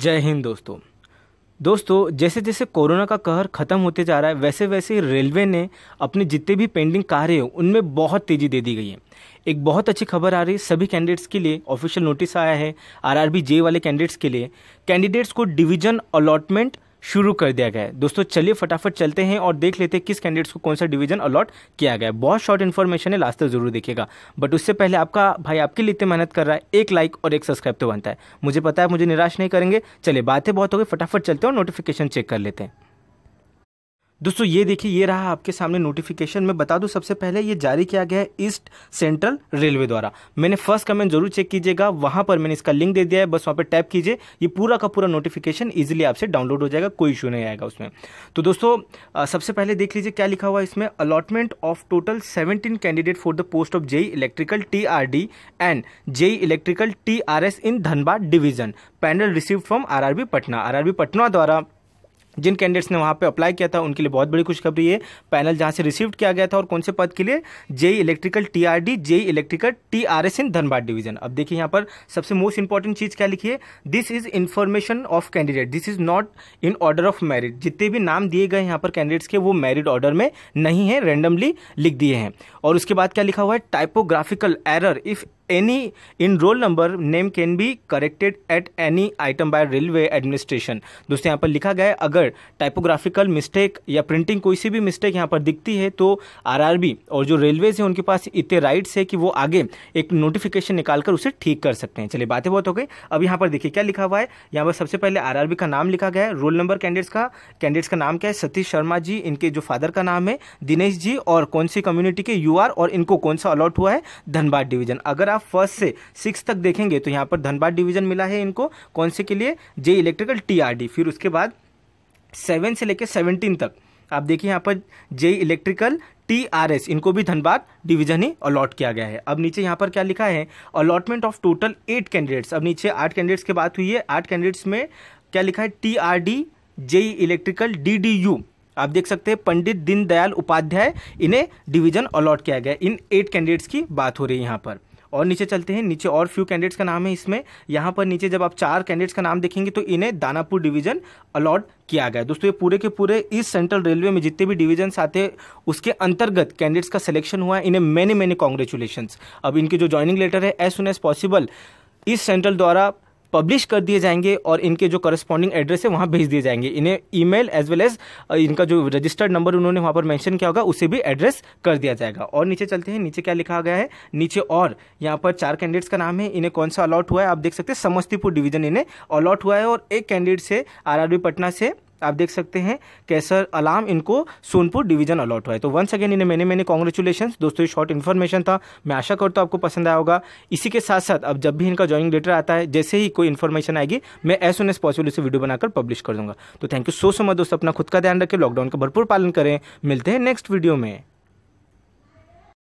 जय हिंद दोस्तों दोस्तों जैसे जैसे कोरोना का कहर ख़त्म होते जा रहा है वैसे वैसे रेलवे ने अपने जितने भी पेंडिंग कार्य हो उनमें बहुत तेज़ी दे दी गई है एक बहुत अच्छी खबर आ रही है सभी कैंडिडेट्स के लिए ऑफिशियल नोटिस आया है आरआरबी जे वाले कैंडिडेट्स के लिए कैंडिडेट्स को डिवीजन अलॉटमेंट शुरू कर दिया गया है दोस्तों चलिए फटाफट चलते हैं और देख लेते हैं किस कैंडिडेट्स को कौन सा डिवीजन अलॉट किया गया है बहुत शॉर्ट इन्फॉर्मेशन है लास्ट तक जरूर देखिएगा बट उससे पहले आपका भाई आपके लिए इतनी मेहनत कर रहा है एक लाइक और एक सब्सक्राइब तो बनता है मुझे पता है मुझे निराश नहीं करेंगे चलिए बातें बहुत हो गई फटाफट चलते हैं और नोटिफिकेशन चेक कर लेते हैं दोस्तों ये देखिए ये रहा आपके सामने नोटिफिकेशन मैं बता दूं सबसे पहले ये जारी किया गया है ईस्ट सेंट्रल रेलवे द्वारा मैंने फर्स्ट कमेंट जरूर चेक कीजिएगा वहां पर मैंने इसका लिंक दे दिया है बस वहां पर टैप कीजिए ये पूरा का पूरा नोटिफिकेशन इजिली आपसे डाउनलोड हो जाएगा कोई इशू नहीं आएगा उसमें तो दोस्तों सबसे पहले देख लीजिए क्या लिखा हुआ इसमें allotment of total seventeen candidate for the post of JE electrical T and JE electrical T in Dhanbad division panel receive from R Patna R Patna द्वारा जिन कैंडिडेट्स ने वहाँ पे अप्लाई किया था उनके लिए बहुत बड़ी खुशखबरी है पैनल जहाँ से रिसीव किया गया था और कौन से पद के लिए JE electrical TRD JE electrical TRS in Dhanbad division अब देखिए यहाँ पर सबसे मोस्ट इंपॉर्टेंट चीज़ क्या लिखी है this is information of candidate this is not in order of merit जितने भी नाम दिए गए यहाँ पर कैंडिडेट्स के वो मेरिट ऑर्डर में नहीं है रेंडमली लिख दिए हैं और उसके बाद क्या लिखा हुआ है typographical error if any in roll number name can be corrected at any item by railway administration दोस्तों यहाँ पर लिखा गया है अगर टाइपोग्राफिकल मिस्टेक या प्रिंटिंग कोई सी भी मिस्टेक यहाँ पर दिखती है तो आरआरबी और जो रेलवेज हैं उनके पास इतने राइट्स है कि वो आगे एक नोटिफिकेशन निकालकर उसे ठीक कर सकते हैं चलिए बातें बहुत हो गई अब यहाँ पर देखिए क्या लिखा हुआ है यहाँ पर सबसे पहले आर का नाम लिखा गया है रोल नंबर कैंडिडेट्स का कैंडिडेट्स का नाम क्या है सतीश शर्मा जी इनके जो फादर का नाम है दिनेश जी और कौन सी कम्युनिटी के यू और इनको कौन सा अलॉट हुआ है धनबाद डिवीजन अगर आप आप फर्स्ट से सिक्स तक देखेंगे तो यहाँ पर धनबाद डिवीजन मिला है इनको कौन से के लिए जे इलेक्ट्रिकल टी फिर उसके बाद सेवन से लेकर सेवनटीन तक आप देखिए यहाँ पर J electrical T R S इनको भी धनबाद डिवीजन ही अलॉट किया गया है अब नीचे यहाँ पर क्या लिखा है allotment of total eight candidates अब नीचे आठ कैंडिडेट्स की बात हुई है आठ कैंडिडेट्स में क्या लिखा है T R D JE electrical D D U आप देख सकते हैं पंडित दीनदयाल उपाध्याय इन्हें डिवीजन अलॉट किया गया इन एट कैंडिडेट्स की बात हो रही है यहाँ पर और नीचे चलते हैं नीचे और फ्यू कैंडिडेट्स का नाम है इसमें यहाँ पर नीचे जब आप चार कैंडिडेट्स का नाम देखेंगे तो इन्हें दानापुर डिवीजन अलॉट किया गया दोस्तों ये पूरे के पूरे इस सेंट्रल रेलवे में जितने भी डिवीजन आते हैं उसके अंतर्गत कैंडिडेट्स का सिलेक्शन हुआ है इन्हें मैनी मैनी कॉन्ग्रेचुलेशन अब इनके जो ज्वाइनिंग लेटर है एज सुन एज पॉसिबल इस सेंट्रल द्वारा पब्लिश कर दिए जाएंगे और इनके जो करस्पॉन्डिंग एड्रेस है वहाँ भेज दिए जाएंगे इन्हें email as well as इनका जो रजिस्टर्ड नंबर उन्होंने वहाँ पर मैंशन किया होगा उसे भी एड्रेस कर दिया जाएगा और नीचे चलते हैं नीचे क्या लिखा गया है नीचे और यहाँ पर चार कैंडिडेट्स का नाम है इन्हें कौन सा अलॉट हुआ है आप देख सकते हैं समस्तीपुर डिवीजन इन्हें अलॉट हुआ है और एक कैंडिडेट से आर पटना से आप देख सकते हैं कैसर अलाम इनको सोनपुर डिवीजन अलॉट हुआ है तो वंस अगेन इन्हें मैंने मैंने कॉन्ग्रेचुलेशन दोस्तों शॉर्ट इन्फॉर्मेशन था मैं आशा करता हूँ आपको पसंद आया होगा इसी के साथ साथ अब जब भी इनका ज्वाइनिंग लेटर आता है जैसे ही कोई इन्फॉर्मेशन आएगी मैं एज सुन एज पॉसिबल इसे वीडियो बनाकर पब्लिश कर दूंगा तो thank you so so much दोस्तों अपना खुद का ध्यान रखें लॉकडाउन का भरपूर पालन करें मिलते हैं नेक्स्ट वीडियो में